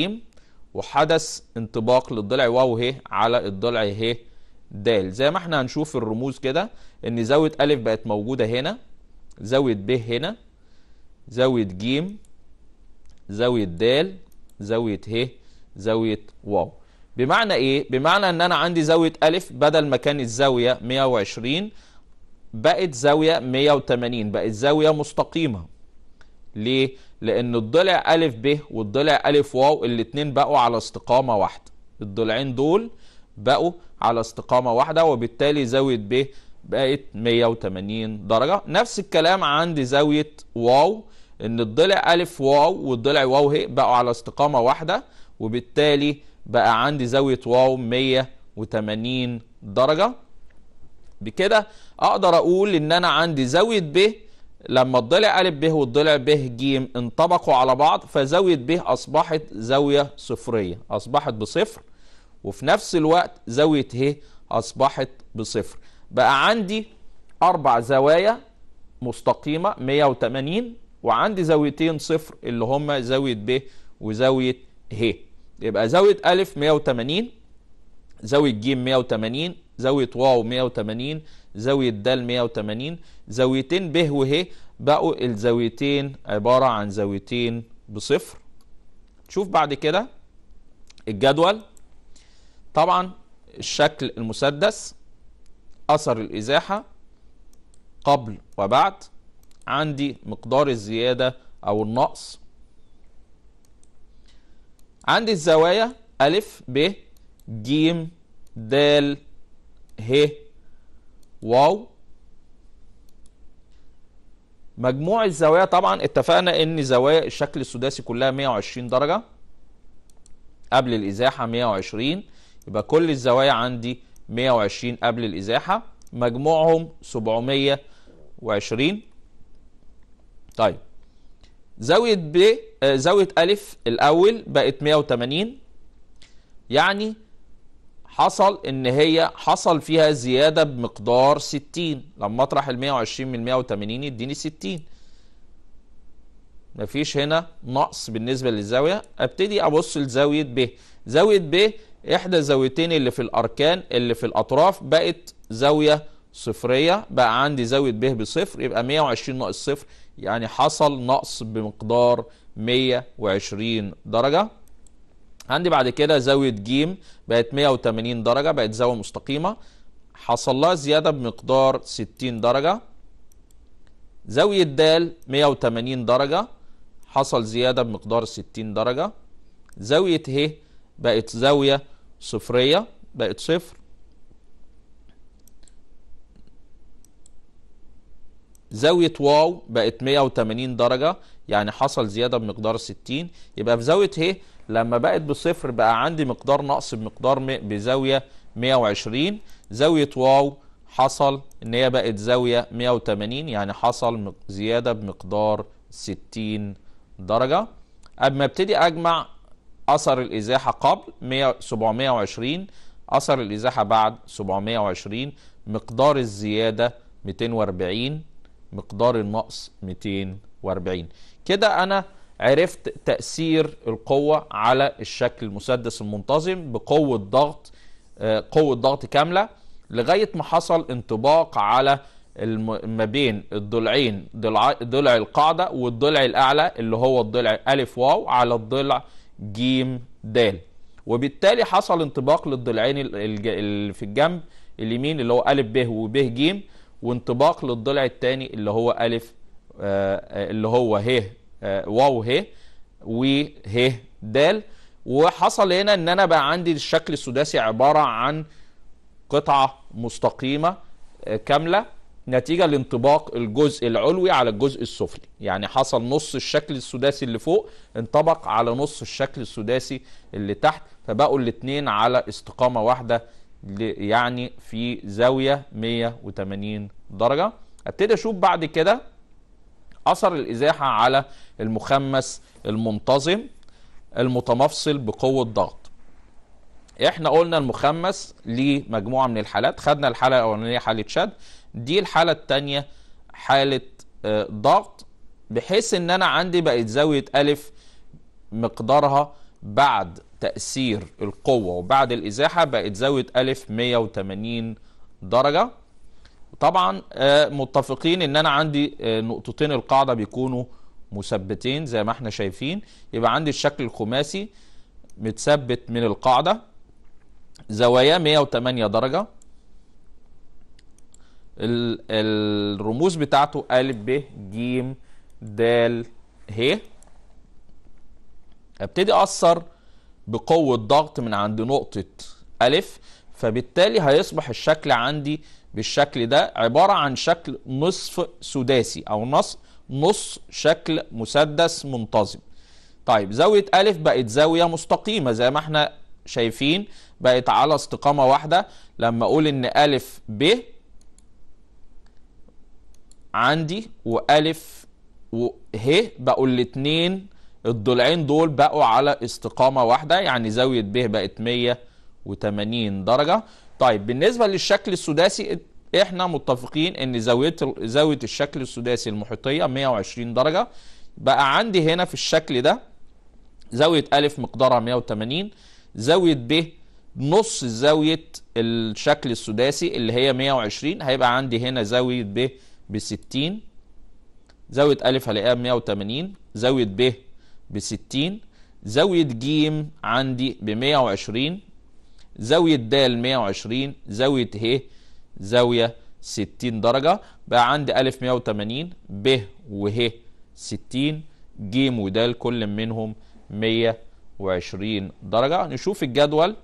وحدث انطباق للضلع واو ه على الضلع ه د زي ما احنا هنشوف الرموز كده ان زاويه ا بقت موجوده هنا زاويه ب هنا زاويه ج زاوية د زاوية ه زاوية واو بمعنى ايه؟ بمعنى ان انا عندي زاوية ألف بدل ما كان الزاوية 120 بقت زاوية 180 بقت زاوية مستقيمة ليه؟ لأن الضلع ألف ب والضلع ألف واو الاتنين بقوا على استقامة واحدة الضلعين دول بقوا على استقامة واحدة وبالتالي زاوية ب بقت 180 درجة نفس الكلام عندي زاوية واو ان الضلع الف واو والضلع واو هي بقوا على استقامه واحده وبالتالي بقى عندي زاويه واو 180 درجه بكده اقدر اقول ان انا عندي زاويه ب لما الضلع ألف ب والضلع ب ج انطبقوا على بعض فزاوية ب أصبحت زاوية صفرية أصبحت بصفر وفي نفس الوقت زاوية ه أصبحت بصفر بقى عندي أربع زوايا مستقيمة 180 وعندي زاويتين صفر اللي هما زاوية ب وزاوية ه يبقى زاوية أ 180 زاوية ج 180 زاوية واو 180 زاوية د 180 زاويتين ب وه بقوا الزاويتين عبارة عن زاويتين بصفر شوف بعد كده الجدول طبعا الشكل المسدس أثر الإزاحة قبل وبعد عندي مقدار الزيادة أو النقص عندي الزوايا ألف ب ج د ه واو مجموع الزوايا طبعا اتفقنا ان زوايا الشكل السداسي كلها 120 درجة قبل الازاحة 120 يبقى كل الزوايا عندي 120 قبل الازاحة مجموعهم 720 طيب زاوية ب آه، زاوية أ الأول بقت 180 يعني حصل إن هي حصل فيها زيادة بمقدار 60 لما أطرح ال 120 من 180 يديني 60 مفيش هنا نقص بالنسبة للزاوية أبتدي أبص لزاوية ب زاوية ب إحدى زاويتين اللي في الأركان اللي في الأطراف بقت زاوية صفرية بقى عندي زاوية ب بصفر يبقى 120 ناقص صفر يعني حصل نقص بمقدار 120 درجة عندي بعد كده زاوية ج بقت 180 درجة بقت زاوية مستقيمة حصل لها زيادة بمقدار 60 درجة زاوية د 180 درجة حصل زيادة بمقدار 60 درجة زاوية ه بقت زاوية صفرية بقت صفر زاويه واو بقت 180 درجه يعني حصل زياده بمقدار 60 يبقى في زاويه ه إيه؟ لما بقت بصفر بقى عندي مقدار نقص بمقدار بزاويه 120 زاويه واو حصل ان هي بقت زاويه 180 يعني حصل زياده بمقدار 60 درجه قبل ما ابتدي اجمع اثر الازاحه قبل 720 اثر الازاحه بعد 720 مقدار الزياده 240 مقدار النقص 240 كده انا عرفت تأثير القوة على الشكل المسدس المنتظم بقوة ضغط آه، قوة ضغط كاملة لغاية ما حصل انطباق على ما بين الضلعين ضلع ضلع القاعدة والضلع الأعلى اللي هو الضلع ألف واو على الضلع جيم دال وبالتالي حصل انطباق للضلعين اللي في الجنب اليمين اللي هو ألف ب وب ج وانطباق للضلع الثاني اللي هو ألف آه، آه، اللي هو ه آه، واو ه و ه د وحصل هنا ان انا بقى عندي الشكل السداسي عباره عن قطعه مستقيمه كامله نتيجه لانطباق الجزء العلوي على الجزء السفلي يعني حصل نص الشكل السداسي اللي فوق انطبق على نص الشكل السداسي اللي تحت فبقوا الاثنين على استقامه واحده يعني في زاويه 180 درجه ابتدي اشوف بعد كده اثر الازاحه على المخمس المنتظم المتمفصل بقوه ضغط احنا قلنا المخمس ليه مجموعه من الحالات خدنا الحاله الاولانيه حاله شد دي الحاله الثانيه حاله آه، ضغط بحيث ان انا عندي بقت زاويه الف مقدارها بعد تأثير القوة وبعد الإزاحة بقت زاوية ألف 180 درجة طبعا آه، متفقين ان انا عندي آه، نقطتين القاعده بيكونوا مثبتين زي ما احنا شايفين يبقى عندي الشكل الخماسي متثبت من القاعده زواياه 108 درجه الرموز بتاعته ا ب ج د ه ابتدي اثر بقوة ضغط من عند نقطة ألف فبالتالي هيصبح الشكل عندي بالشكل ده عبارة عن شكل نصف سداسي أو نص نص شكل مسدس منتظم طيب زاوية ألف بقت زاوية مستقيمة زي ما احنا شايفين بقت على استقامة واحدة لما أقول إن ألف ب عندي وألف وه بقوا الاتنين الضلعين دول بقوا على استقامة واحدة يعني زاوية ب بقت 180 درجة طيب بالنسبة للشكل السداسي احنا متفقين ان زاوية زاوية الشكل السداسي المحيطية 120 درجة بقى عندي هنا في الشكل ده زاوية أ مقدارها 180 زاوية ب نص زاوية الشكل السداسي اللي هي 120 هيبقى عندي هنا زاوية ب ب 60 زاوية أ هلاقيها 180 زاوية ب ب 60 زاوية ج عندي ب 120 زاوية د 120 زاوية ه زاوية 60 درجة بقى عندي أ 180 ب وه 60 ج د كل منهم 120 درجة نشوف الجدول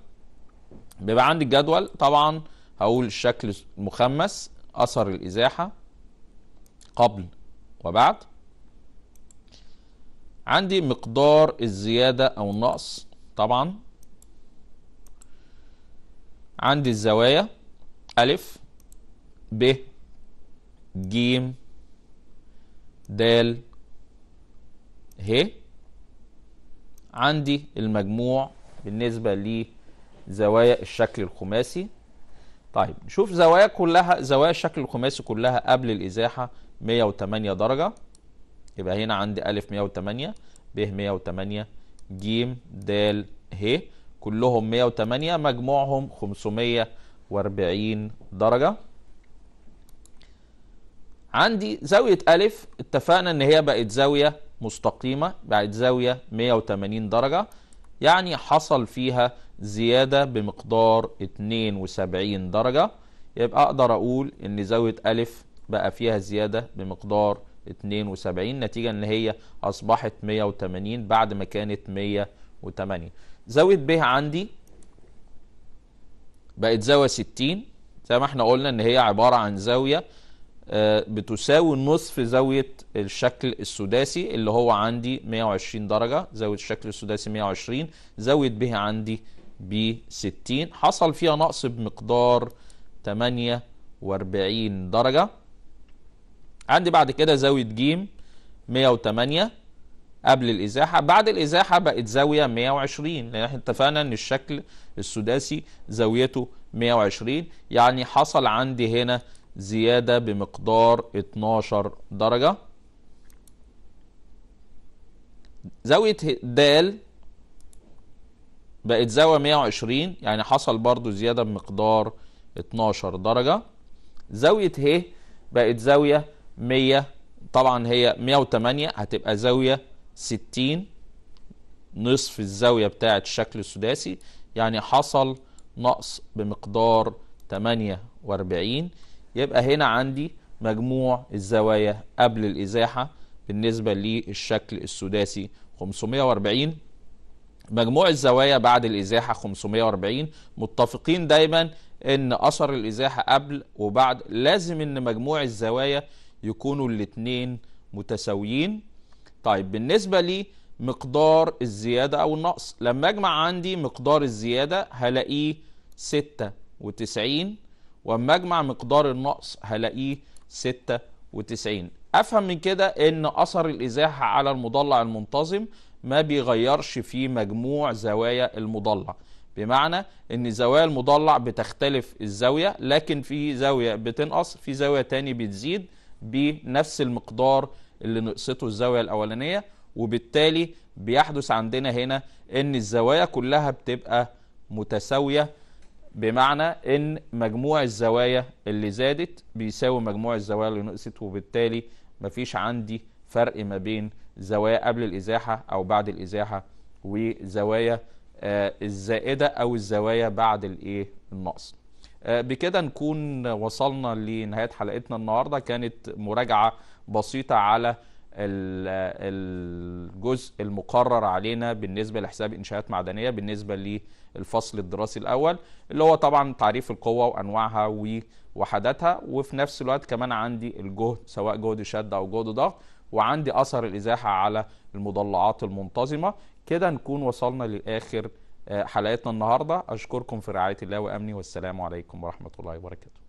بيبقى عندي الجدول طبعا هقول الشكل مخمس أثر الإزاحة قبل وبعد عندي مقدار الزيادة أو النقص طبعا عندي الزوايا أ ب ج د ه عندي المجموع بالنسبة لزوايا الشكل الخماسي طيب نشوف زوايا كلها زوايا الشكل الخماسي كلها قبل الإزاحة 108 درجة يبقى هنا عندي ألف 108 ب 108 ج د ه كلهم 108 مجموعهم 540 درجة عندي زاوية ألف اتفقنا إن هي بقت زاوية مستقيمة بقت زاوية 180 درجة يعني حصل فيها زيادة بمقدار 72 درجة يبقى أقدر أقول إن زاوية ألف بقى فيها زيادة بمقدار 72 نتيجة ان هي اصبحت 180 بعد ما كانت 108 زاوية ب عندي بقت زاوية 60 زي ما احنا قلنا ان هي عبارة عن زاوية آه، بتساوي نصف زاوية الشكل السداسي اللي هو عندي 120 درجة زاوية الشكل السداسي 120 زاوية ب عندي ب 60 حصل فيها نقص بمقدار 48 درجة عندي بعد كده زاوية ج 108 قبل الإزاحة بعد الإزاحة بقت زاوية 120 لأن احنا اتفقنا إن الشكل السداسي زاويته 120 يعني حصل عندي هنا زيادة بمقدار 12 درجة زاوية د بقت زاوية 120 يعني حصل برضو زيادة بمقدار 12 درجة زاوية ه بقت زاوية 100 طبعا هي 108 هتبقى زاوية 60 نصف الزاوية بتاعة الشكل السداسي يعني حصل نقص بمقدار 48 يبقى هنا عندي مجموع الزوايا قبل الإزاحة بالنسبة للشكل السداسي 540 مجموع الزوايا بعد الإزاحة 540 متفقين دايما ان اثر الازاحه قبل وبعد لازم ان مجموع الزوايا يكونوا الاثنين متساويين طيب بالنسبة لمقدار الزيادة أو النقص لما أجمع عندي مقدار الزيادة هلاقيه 96 وأما أجمع مقدار النقص هلاقيه 96 أفهم من كده إن أثر الإزاحة على المضلع المنتظم ما بيغيرش في مجموع زوايا المضلع بمعنى ان زوايا المضلع بتختلف الزاوية لكن في زاوية بتنقص في زاوية تاني بتزيد بنفس المقدار اللي نقصته الزاوية الأولانية وبالتالي بيحدث عندنا هنا ان الزوايا كلها بتبقى متساوية بمعنى ان مجموع الزوايا اللي زادت بيساوي مجموع الزوايا اللي نقصت وبالتالي مفيش عندي فرق ما بين زوايا قبل الازاحه او بعد الازاحه وزوايا آه الزائده او الزوايا بعد الايه النقص آه، بكده نكون وصلنا لنهايه حلقتنا النهارده كانت مراجعه بسيطه على الجزء المقرر علينا بالنسبه لحساب انشاءات معدنيه بالنسبه للفصل الدراسي الاول اللي هو طبعا تعريف القوه وانواعها ووحداتها وفي نفس الوقت كمان عندي الجهد سواء جهد شد او جهد ضغط وعندي اثر الازاحه على المضلعات المنتظمه كده نكون وصلنا لاخر حلقتنا النهارده اشكركم في رعايه الله وامني والسلام عليكم ورحمه الله وبركاته